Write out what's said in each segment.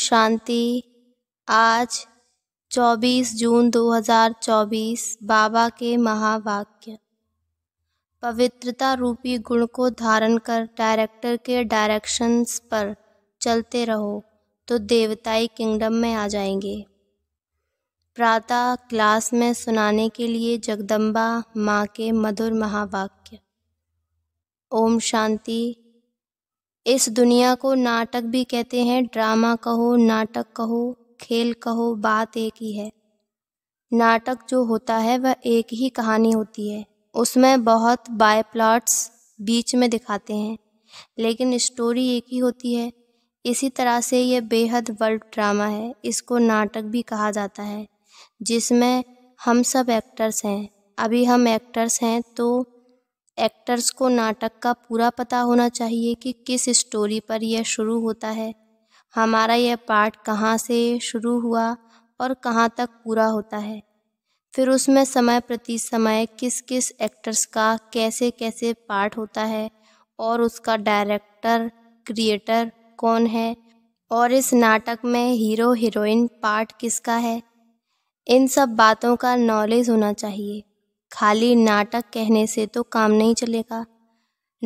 शांति आज 24 जून 2024 बाबा के महावाक्य पवित्रता रूपी गुण को धारण कर डायरेक्टर के डायरेक्शंस पर चलते रहो तो देवताई किंगडम में आ जाएंगे प्रातः क्लास में सुनाने के लिए जगदम्बा माँ के मधुर महावाक्य ओम शांति इस दुनिया को नाटक भी कहते हैं ड्रामा कहो नाटक कहो खेल कहो बात एक ही है नाटक जो होता है वह एक ही कहानी होती है उसमें बहुत बाय प्लॉट्स बीच में दिखाते हैं लेकिन स्टोरी एक ही होती है इसी तरह से यह बेहद वर्ल्ड ड्रामा है इसको नाटक भी कहा जाता है जिसमें हम सब एक्टर्स हैं अभी हम एक्टर्स हैं तो एक्टर्स को नाटक का पूरा पता होना चाहिए कि किस स्टोरी पर यह शुरू होता है हमारा यह पार्ट कहाँ से शुरू हुआ और कहाँ तक पूरा होता है फिर उसमें समय प्रति समय किस किस एक्टर्स का कैसे कैसे पार्ट होता है और उसका डायरेक्टर क्रिएटर कौन है और इस नाटक में हीरो हीरोइन पार्ट किसका है इन सब बातों का नॉलेज होना चाहिए खाली नाटक कहने से तो काम नहीं चलेगा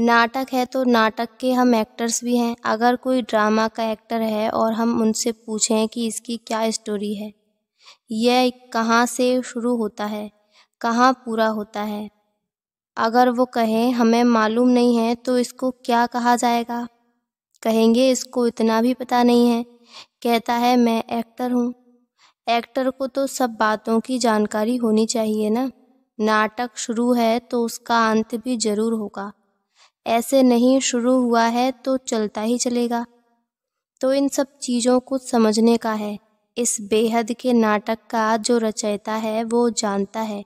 नाटक है तो नाटक के हम एक्टर्स भी हैं अगर कोई ड्रामा का एक्टर है और हम उनसे पूछें कि इसकी क्या स्टोरी है यह कहाँ से शुरू होता है कहाँ पूरा होता है अगर वो कहें हमें मालूम नहीं है तो इसको क्या कहा जाएगा कहेंगे इसको इतना भी पता नहीं है कहता है मैं एक्टर हूँ एक्टर को तो सब बातों की जानकारी होनी चाहिए ना नाटक शुरू है तो उसका अंत भी जरूर होगा ऐसे नहीं शुरू हुआ है तो चलता ही चलेगा तो इन सब चीज़ों को समझने का है इस बेहद के नाटक का जो रचयिता है वो जानता है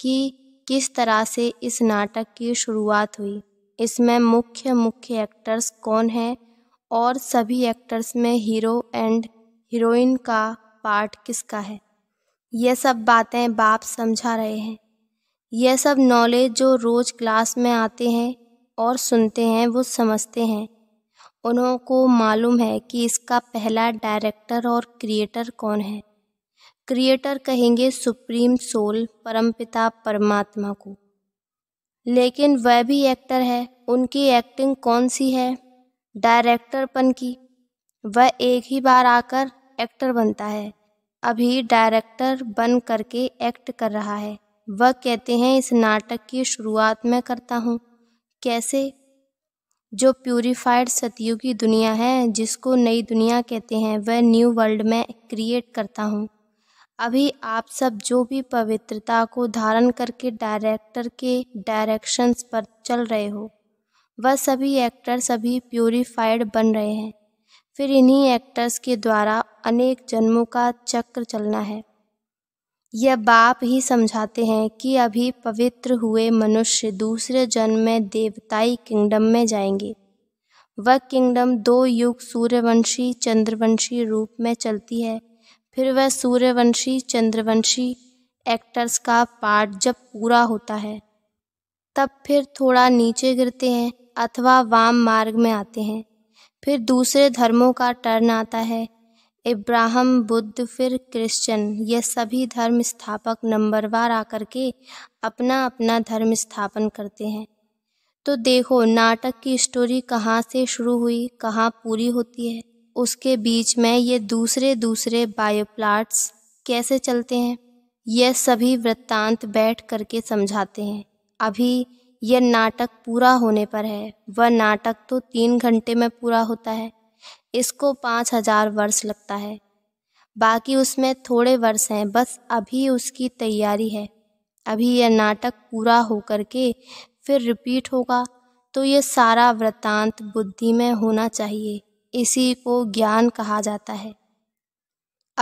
कि किस तरह से इस नाटक की शुरुआत हुई इसमें मुख्य मुख्य एक्टर्स कौन हैं और सभी एक्टर्स में हीरो एंड हीरोइन का पार्ट किसका है यह सब बातें बाप समझा रहे हैं यह सब नॉलेज जो रोज़ क्लास में आते हैं और सुनते हैं वो समझते हैं उन्हों को मालूम है कि इसका पहला डायरेक्टर और क्रिएटर कौन है क्रिएटर कहेंगे सुप्रीम सोल परमपिता परमात्मा को लेकिन वह भी एक्टर है उनकी एक्टिंग कौन सी है डायरेक्टरपन की वह एक ही बार आकर एक्टर बनता है अभी डायरेक्टर बन करके एक्ट कर रहा है वह कहते हैं इस नाटक की शुरुआत मैं करता हूँ कैसे जो प्यूरिफाइड सतयुग की दुनिया है जिसको नई दुनिया कहते हैं वह न्यू वर्ल्ड में क्रिएट करता हूँ अभी आप सब जो भी पवित्रता को धारण करके डायरेक्टर के डायरेक्शंस पर चल रहे हो वह सभी एक्टर सभी प्योरीफाइड बन रहे हैं फिर इन्हीं एक्टर्स के द्वारा अनेक जन्मों का चक्र चलना है यह बाप ही समझाते हैं कि अभी पवित्र हुए मनुष्य दूसरे जन्म में देवताई किंगडम में जाएंगे वह किंगडम दो युग सूर्यवंशी चंद्रवंशी रूप में चलती है फिर वह सूर्यवंशी चंद्रवंशी एक्टर्स का पार्ट जब पूरा होता है तब फिर थोड़ा नीचे गिरते हैं अथवा वाम मार्ग में आते हैं फिर दूसरे धर्मों का टर्न आता है इब्राहम बुद्ध फिर क्रिश्चन ये सभी धर्म स्थापक नंबरवार आकर के अपना अपना धर्म स्थापन करते हैं तो देखो नाटक की स्टोरी कहाँ से शुरू हुई कहाँ पूरी होती है उसके बीच में ये दूसरे दूसरे बायोप्लाट्स कैसे चलते हैं यह सभी वृत्तांत बैठ करके समझाते हैं अभी यह नाटक पूरा होने पर है वह नाटक तो तीन घंटे में पूरा होता है इसको पाँच हजार वर्ष लगता है बाकी उसमें थोड़े वर्ष हैं बस अभी उसकी तैयारी है अभी यह नाटक पूरा हो कर के फिर रिपीट होगा तो ये सारा वृतांत बुद्धि में होना चाहिए इसी को ज्ञान कहा जाता है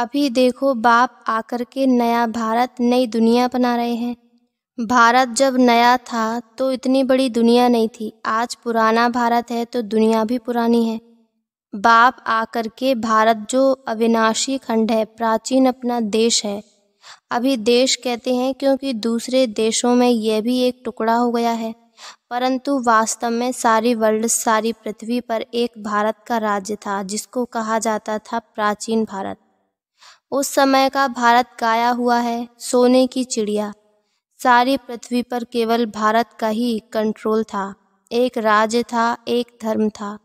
अभी देखो बाप आकर के नया भारत नई दुनिया बना रहे हैं भारत जब नया था तो इतनी बड़ी दुनिया नहीं थी आज पुराना भारत है तो दुनिया भी पुरानी है बाप आकर के भारत जो अविनाशी खंड है प्राचीन अपना देश है अभी देश कहते हैं क्योंकि दूसरे देशों में यह भी एक टुकड़ा हो गया है परंतु वास्तव में सारी वर्ल्ड सारी पृथ्वी पर एक भारत का राज्य था जिसको कहा जाता था प्राचीन भारत उस समय का भारत गाया हुआ है सोने की चिड़िया सारी पृथ्वी पर केवल भारत का ही कंट्रोल था एक राज्य था एक धर्म था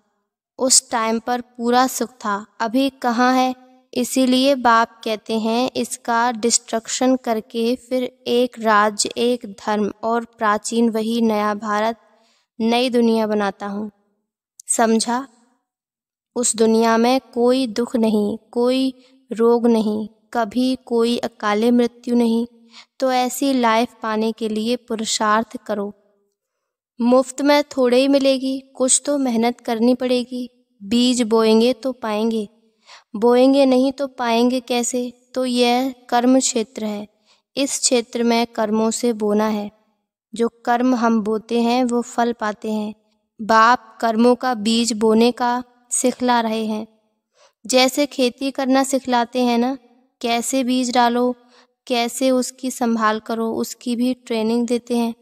उस टाइम पर पूरा सुख था अभी कहाँ है इसीलिए बाप कहते हैं इसका डिस्ट्रक्शन करके फिर एक राज्य एक धर्म और प्राचीन वही नया भारत नई दुनिया बनाता हूँ समझा उस दुनिया में कोई दुख नहीं कोई रोग नहीं कभी कोई अकाले मृत्यु नहीं तो ऐसी लाइफ पाने के लिए पुरुषार्थ करो मुफ्त में थोड़े ही मिलेगी कुछ तो मेहनत करनी पड़ेगी बीज बोएंगे तो पाएंगे बोएंगे नहीं तो पाएंगे कैसे तो यह कर्म क्षेत्र है इस क्षेत्र में कर्मों से बोना है जो कर्म हम बोते हैं वो फल पाते हैं बाप कर्मों का बीज बोने का सिखला रहे हैं जैसे खेती करना सिखलाते हैं ना कैसे बीज डालो कैसे उसकी संभाल करो उसकी भी ट्रेनिंग देते हैं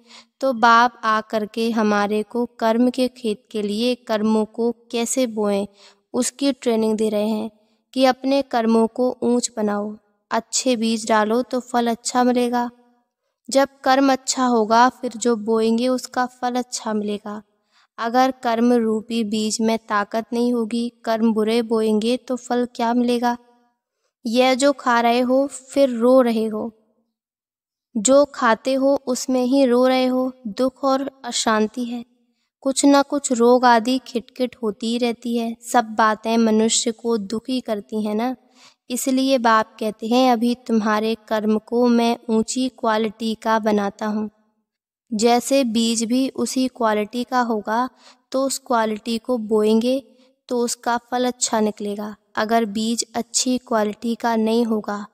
तो बाप आ कर के हमारे को कर्म के खेत के लिए कर्मों को कैसे बोएं उसकी ट्रेनिंग दे रहे हैं कि अपने कर्मों को ऊंच बनाओ अच्छे बीज डालो तो फल अच्छा मिलेगा जब कर्म अच्छा होगा फिर जो बोएंगे उसका फल अच्छा मिलेगा अगर कर्म रूपी बीज में ताकत नहीं होगी कर्म बुरे बोएंगे तो फल क्या मिलेगा यह जो खा रहे हो फिर रो रहे हो जो खाते हो उसमें ही रो रहे हो दुख और अशांति है कुछ ना कुछ रोग आदि खिटखिट होती ही रहती है सब बातें मनुष्य को दुखी करती हैं ना इसलिए बाप कहते हैं अभी तुम्हारे कर्म को मैं ऊंची क्वालिटी का बनाता हूँ जैसे बीज भी उसी क्वालिटी का होगा तो उस क्वालिटी को बोएंगे तो उसका फल अच्छा निकलेगा अगर बीज अच्छी क्वालिटी का नहीं होगा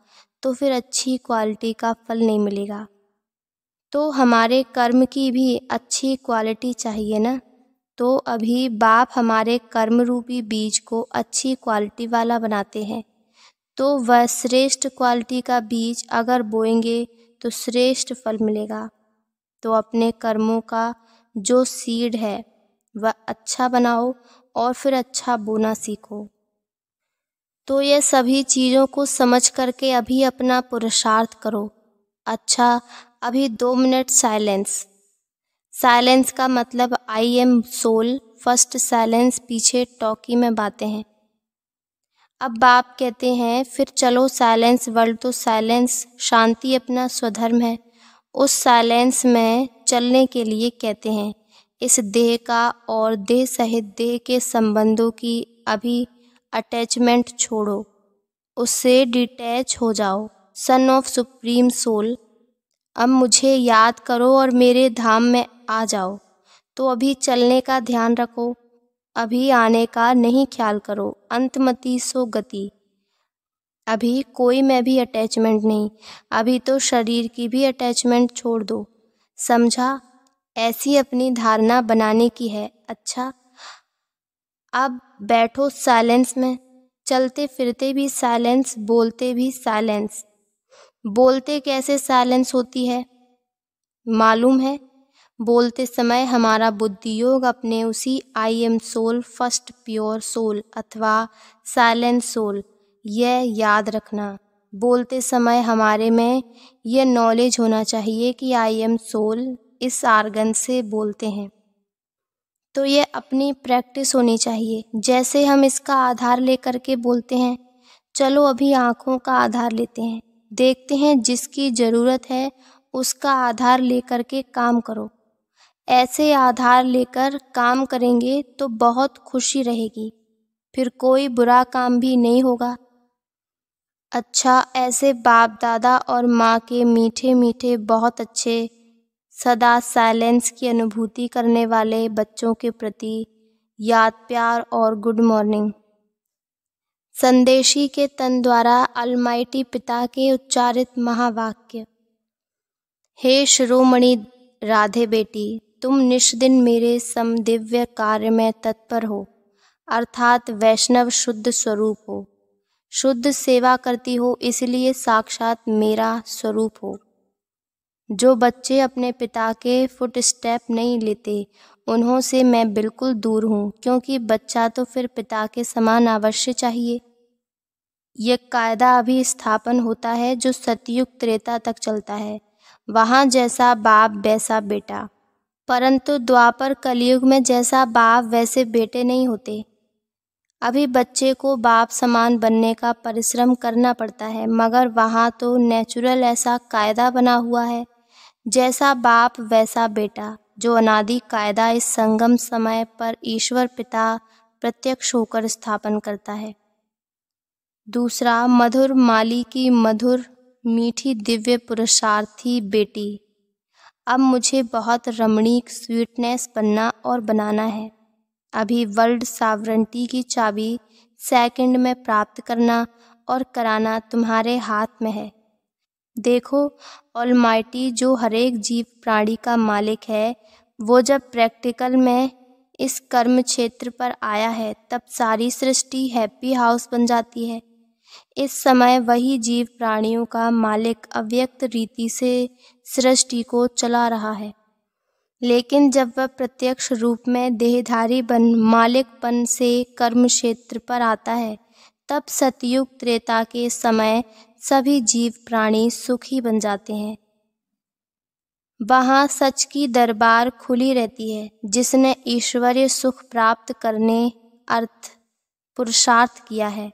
तो फिर अच्छी क्वालिटी का फल नहीं मिलेगा तो हमारे कर्म की भी अच्छी क्वालिटी चाहिए ना तो अभी बाप हमारे कर्म रूपी बीज को अच्छी क्वालिटी वाला बनाते हैं तो वह श्रेष्ठ क्वालिटी का बीज अगर बोएंगे तो श्रेष्ठ फल मिलेगा तो अपने कर्मों का जो सीड है वह अच्छा बनाओ और फिर अच्छा बोना सीखो तो ये सभी चीज़ों को समझ करके अभी अपना पुरुषार्थ करो अच्छा अभी दो मिनट साइलेंस साइलेंस का मतलब I am soul first silence पीछे टॉकी में बातें हैं अब बाप कहते हैं फिर चलो साइलेंस वर्ल्ड तो साइलेंस शांति अपना स्वधर्म है उस साइलेंस में चलने के लिए कहते हैं इस देह का और देह सहित देह के संबंधों की अभी अटैचमेंट छोड़ो उससे डिटैच हो जाओ सन ऑफ सुप्रीम सोल अब मुझे याद करो और मेरे धाम में आ जाओ तो अभी चलने का ध्यान रखो अभी आने का नहीं ख्याल करो अंतमती सो गति अभी कोई में भी अटैचमेंट नहीं अभी तो शरीर की भी अटैचमेंट छोड़ दो समझा ऐसी अपनी धारणा बनाने की है अच्छा अब बैठो साइलेंस में चलते फिरते भी साइलेंस बोलते भी साइलेंस बोलते कैसे साइलेंस होती है मालूम है बोलते समय हमारा बुद्धि योग अपने उसी I am soul first pure soul अथवा साइलेंस सोल यह याद रखना बोलते समय हमारे में यह नॉलेज होना चाहिए कि आई एम सोल इस आर्गन से बोलते हैं तो ये अपनी प्रैक्टिस होनी चाहिए जैसे हम इसका आधार लेकर के बोलते हैं चलो अभी आँखों का आधार लेते हैं देखते हैं जिसकी ज़रूरत है उसका आधार लेकर के काम करो ऐसे आधार लेकर काम करेंगे तो बहुत खुशी रहेगी फिर कोई बुरा काम भी नहीं होगा अच्छा ऐसे बाप दादा और माँ के मीठे मीठे बहुत अच्छे सदा साइलेंस की अनुभूति करने वाले बच्चों के प्रति याद प्यार और गुड मॉर्निंग संदेशी के तन द्वारा अलमाइटी पिता के उच्चारित महावाक्य हे शिरोमणि राधे बेटी तुम निष्दिन मेरे समदिव्य कार्य में तत्पर हो अर्थात वैष्णव शुद्ध स्वरूप हो शुद्ध सेवा करती हो इसलिए साक्षात मेरा स्वरूप हो जो बच्चे अपने पिता के फुट स्टेप नहीं लेते उन्हों से मैं बिल्कुल दूर हूँ क्योंकि बच्चा तो फिर पिता के समान अवश्य चाहिए यह कायदा अभी स्थापन होता है जो सतयुग त्रेता तक चलता है वहाँ जैसा बाप वैसा बेटा परंतु द्वापर कलयुग में जैसा बाप वैसे बेटे नहीं होते अभी बच्चे को बाप समान बनने का परिश्रम करना पड़ता है मगर वहाँ तो नेचुरल ऐसा कायदा बना हुआ है जैसा बाप वैसा बेटा जो अनादि कायदा इस संगम समय पर ईश्वर पिता प्रत्यक्ष होकर स्थापन करता है दूसरा मधुर माली की मधुर मीठी दिव्य पुरुषार्थी बेटी अब मुझे बहुत रमणीक स्वीटनेस बनना और बनाना है अभी वर्ल्ड सावरंटी की चाबी सेकंड में प्राप्त करना और कराना तुम्हारे हाथ में है देखो ऑलमाइटी जो हरेक जीव प्राणी का मालिक है वो जब प्रैक्टिकल में इस कर्म क्षेत्र पर आया है तब सारी सृष्टि हैप्पी हाउस बन जाती है इस समय वही जीव प्राणियों का मालिक अव्यक्त रीति से सृष्टि को चला रहा है लेकिन जब वह प्रत्यक्ष रूप में देहधारी बन मालिकपन से कर्म क्षेत्र पर आता है तब सतयुग त्रेता के समय सभी जीव प्राणी सुखी बन जाते हैं वहाँ सच की दरबार खुली रहती है जिसने ईश्वरीय सुख प्राप्त करने अर्थ पुरुषार्थ किया है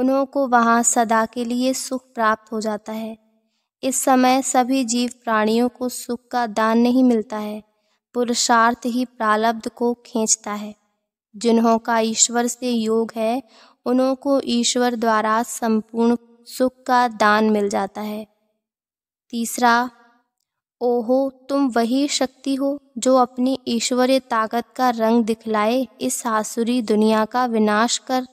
उन्हों को वहाँ सदा के लिए सुख प्राप्त हो जाता है इस समय सभी जीव प्राणियों को सुख का दान नहीं मिलता है पुरुषार्थ ही प्रालब्ध को खींचता है जिन्हों का ईश्वर से योग है उन्हों को ईश्वर द्वारा संपूर्ण सुख का दान मिल जाता है तीसरा ओहो तुम वही शक्ति हो जो अपनी ईश्वरीय ताकत का रंग दिखलाए इस सासुरी दुनिया का विनाश कर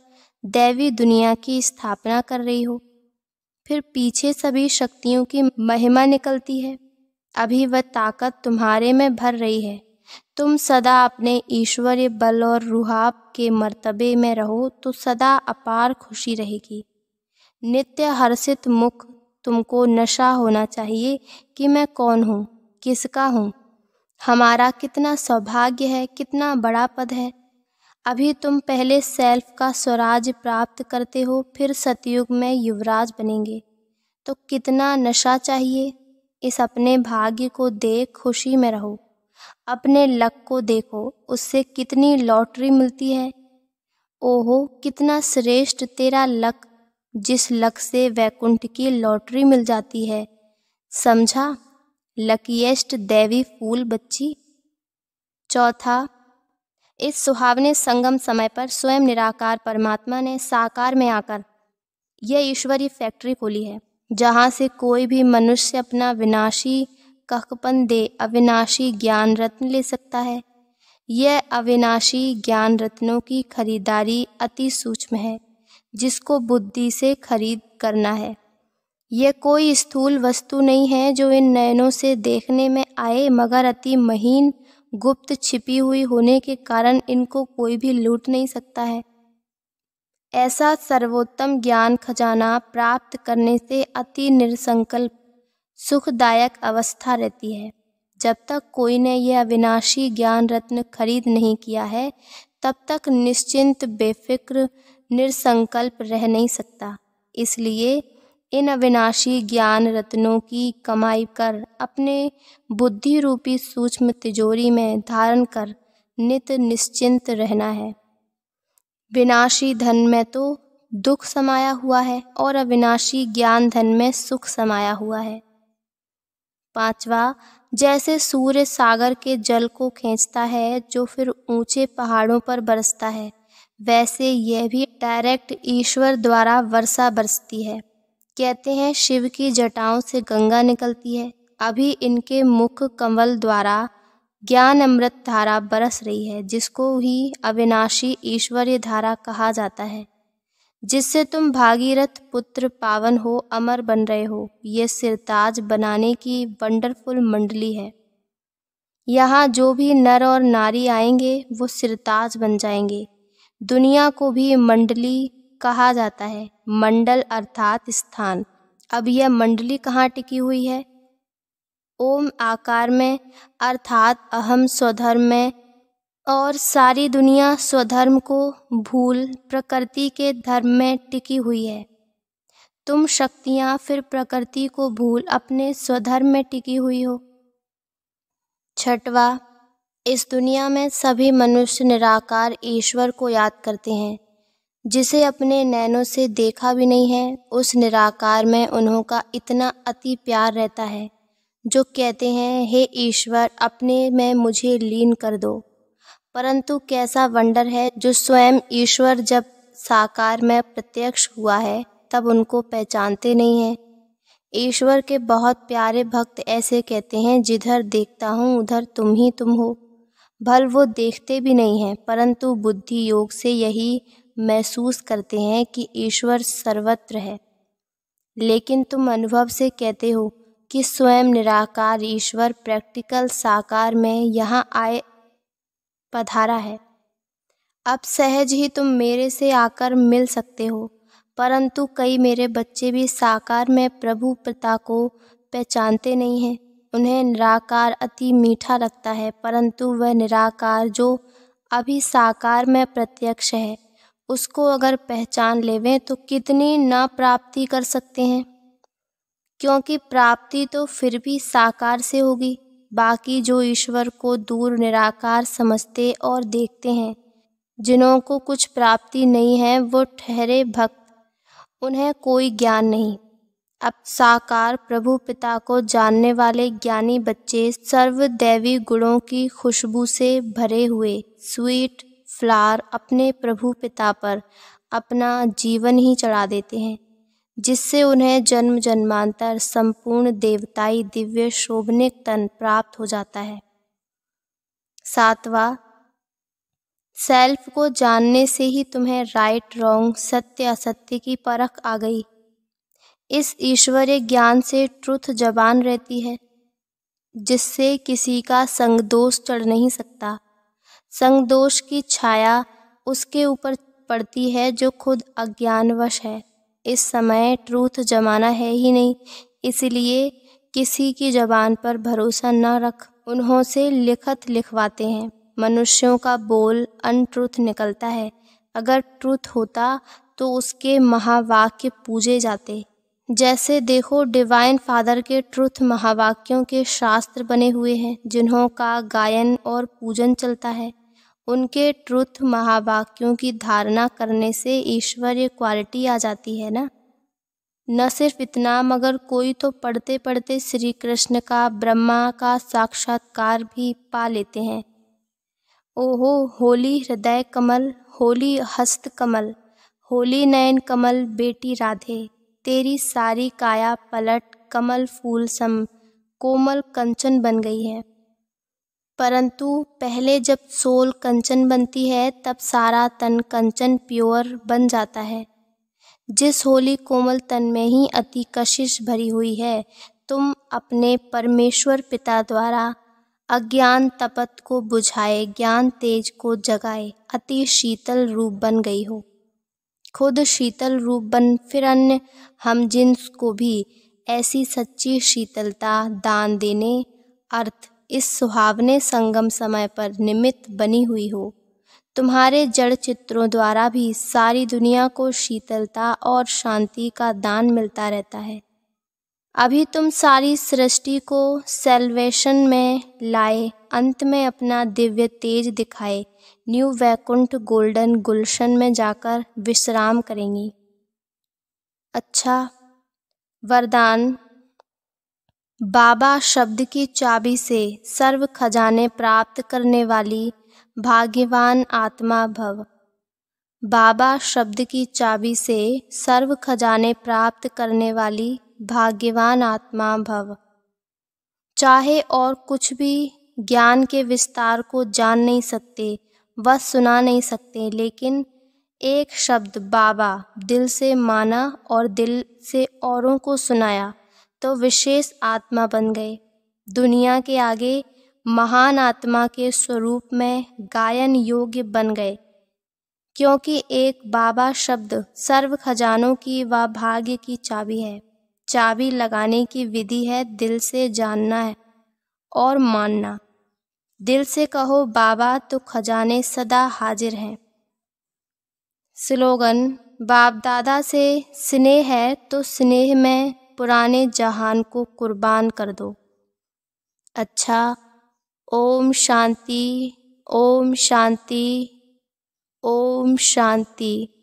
दैवी दुनिया की स्थापना कर रही हो फिर पीछे सभी शक्तियों की महिमा निकलती है अभी वह ताकत तुम्हारे में भर रही है तुम सदा अपने ईश्वरीय बल और रूहाब के मर्तबे में रहो तो सदा अपार खुशी रहेगी नित्य हर्षित मुख तुमको नशा होना चाहिए कि मैं कौन हूँ किसका हूँ हमारा कितना सौभाग्य है कितना बड़ा पद है अभी तुम पहले सेल्फ का स्वराज प्राप्त करते हो फिर सतयुग में युवराज बनेंगे तो कितना नशा चाहिए इस अपने भाग्य को देख खुशी में रहो अपने लक को देखो उससे कितनी लॉटरी मिलती है ओहो कितना श्रेष्ठ तेरा लक जिस लक से वैकुंठ की लॉटरी मिल जाती है समझा लकीएस्ट देवी फूल बच्ची चौथा इस सुहावने संगम समय पर स्वयं निराकार परमात्मा ने साकार में आकर यह ईश्वरीय फैक्ट्री खोली है जहाँ से कोई भी मनुष्य अपना विनाशी कखपन दे अविनाशी ज्ञान रत्न ले सकता है यह अविनाशी ज्ञान रत्नों की खरीदारी अति सूक्ष्म है जिसको बुद्धि से खरीद करना है यह कोई स्थूल वस्तु नहीं है जो इन नयनों से देखने में आए मगर अति महीन गुप्त छिपी हुई होने के कारण इनको कोई भी लूट नहीं सकता है ऐसा सर्वोत्तम ज्ञान खजाना प्राप्त करने से अति निरसंकल्प सुखदायक अवस्था रहती है जब तक कोई ने यह अविनाशी ज्ञान रत्न खरीद नहीं किया है तब तक निश्चिंत बेफिक्र निरसंकल्प रह नहीं सकता इसलिए इन अविनाशी ज्ञान रत्नों की कमाई कर अपने बुद्धि रूपी सूक्ष्म तिजोरी में धारण कर नित निश्चिंत रहना है विनाशी धन में तो दुख समाया हुआ है और अविनाशी ज्ञान धन में सुख समाया हुआ है पांचवा जैसे सूर्य सागर के जल को खींचता है जो फिर ऊंचे पहाड़ों पर बरसता है वैसे यह भी डायरेक्ट ईश्वर द्वारा वर्षा बरसती है कहते हैं शिव की जटाओं से गंगा निकलती है अभी इनके मुख कमल द्वारा ज्ञान अमृत धारा बरस रही है जिसको ही अविनाशी ईश्वरीय धारा कहा जाता है जिससे तुम भागीरथ पुत्र पावन हो अमर बन रहे हो ये सिरताज बनाने की वंडरफुल मंडली है यहाँ जो भी नर और नारी आएंगे वो सिरताज बन जाएंगे दुनिया को भी मंडली कहा जाता है मंडल अर्थात स्थान अब यह मंडली कहाँ टिकी हुई है ओम आकार में अर्थात अहम स्वधर्म में और सारी दुनिया स्वधर्म को भूल प्रकृति के धर्म में टिकी हुई है तुम शक्तियाँ फिर प्रकृति को भूल अपने स्वधर्म में टिकी हुई हो छठवा इस दुनिया में सभी मनुष्य निराकार ईश्वर को याद करते हैं जिसे अपने नैनों से देखा भी नहीं है उस निराकार में उन्हों का इतना अति प्यार रहता है जो कहते हैं हे ईश्वर अपने में मुझे लीन कर दो परंतु कैसा वंडर है जो स्वयं ईश्वर जब साकार में प्रत्यक्ष हुआ है तब उनको पहचानते नहीं हैं ईश्वर के बहुत प्यारे भक्त ऐसे कहते हैं जिधर देखता हूँ उधर तुम ही तुम हो भल वो देखते भी नहीं हैं परंतु बुद्धि योग से यही महसूस करते हैं कि ईश्वर सर्वत्र है लेकिन तुम अनुभव से कहते हो कि स्वयं निराकार ईश्वर प्रैक्टिकल साकार में यहाँ आए पधारा है अब सहज ही तुम मेरे से आकर मिल सकते हो परंतु कई मेरे बच्चे भी साकार में प्रभु पिता को पहचानते नहीं हैं उन्हें निराकार अति मीठा लगता है परंतु वह निराकार जो अभी साकार में प्रत्यक्ष है उसको अगर पहचान लेवें तो कितनी ना प्राप्ति कर सकते हैं क्योंकि प्राप्ति तो फिर भी साकार से होगी बाकी जो ईश्वर को दूर निराकार समझते और देखते हैं जिन्हों को कुछ प्राप्ति नहीं है वो ठहरे भक्त उन्हें कोई ज्ञान नहीं अब साकार प्रभु पिता को जानने वाले ज्ञानी बच्चे देवी गुणों की खुशबू से भरे हुए स्वीट फ्लार अपने प्रभु पिता पर अपना जीवन ही चढ़ा देते हैं जिससे उन्हें जन्म जन्मांतर संपूर्ण देवताई दिव्य शोभनिक तन प्राप्त हो जाता है सातवा सेल्फ को जानने से ही तुम्हें राइट रॉन्ग सत्य असत्य की परख आ गई इस ईश्वरीय ज्ञान से ट्रुथ जबान रहती है जिससे किसी का संग दोष चढ़ नहीं सकता संग दोष की छाया उसके ऊपर पड़ती है जो खुद अज्ञानवश है इस समय ट्रूथ जमाना है ही नहीं इसलिए किसी की जबान पर भरोसा न रख उन्हों से लिखत लिखवाते हैं मनुष्यों का बोल अनट्रुथ निकलता है अगर ट्रुथ होता तो उसके महावाक्य पूजे जाते जैसे देखो डिवाइन फादर के ट्रुथ महावाक्यों के शास्त्र बने हुए हैं जिन्हों का गायन और पूजन चलता है उनके ट्रुथ महावाक्यों की धारणा करने से ईश्वरीय क्वालिटी आ जाती है ना न सिर्फ इतना मगर कोई तो पढ़ते पढ़ते श्री कृष्ण का ब्रह्मा का साक्षात्कार भी पा लेते हैं ओहो होली हृदय कमल होली हस्त कमल होली नयन कमल बेटी राधे तेरी सारी काया पलट कमल फूल सम कोमल कंचन बन गई है परंतु पहले जब सोल कंचन बनती है तब सारा तन कंचन प्योर बन जाता है जिस होली कोमल तन में ही अति कशिश भरी हुई है तुम अपने परमेश्वर पिता द्वारा अज्ञान तपत को बुझाए ज्ञान तेज को जगाए अति शीतल रूप बन गई हो खुद शीतल रूप बन फिर अन्य हम जिन्स को भी ऐसी सच्ची शीतलता दान देने अर्थ इस सुहावने संगम समय पर निमित्त बनी हुई हो तुम्हारे जड़ चित्रों द्वारा भी सारी दुनिया को शीतलता और शांति का दान मिलता रहता है अभी तुम सारी सृष्टि को सेल्वेशन में लाए अंत में अपना दिव्य तेज दिखाए न्यू वैकुंठ गोल्डन गुलशन में जाकर विश्राम करेंगी अच्छा वरदान बाबा शब्द की चाबी से सर्व खजाने प्राप्त करने वाली भाग्यवान आत्मा भव बाबा शब्द की चाबी से सर्व खजाने प्राप्त करने वाली भाग्यवान आत्मा भव चाहे और कुछ भी ज्ञान के विस्तार को जान नहीं सकते वह सुना नहीं सकते लेकिन एक शब्द बाबा दिल से माना और दिल से औरों को सुनाया तो विशेष आत्मा बन गए दुनिया के आगे महान आत्मा के स्वरूप में गायन योग्य बन गए क्योंकि एक बाबा शब्द सर्व खजानों की व भाग्य की चाबी है चाबी लगाने की विधि है दिल से जानना है और मानना दिल से कहो बाबा तो खजाने सदा हाजिर हैं स्लोगन बाप दादा से स्नेह है तो स्नेह में पुराने जहान को कुर्बान कर दो अच्छा ओम शांति ओम शांति ओम शांति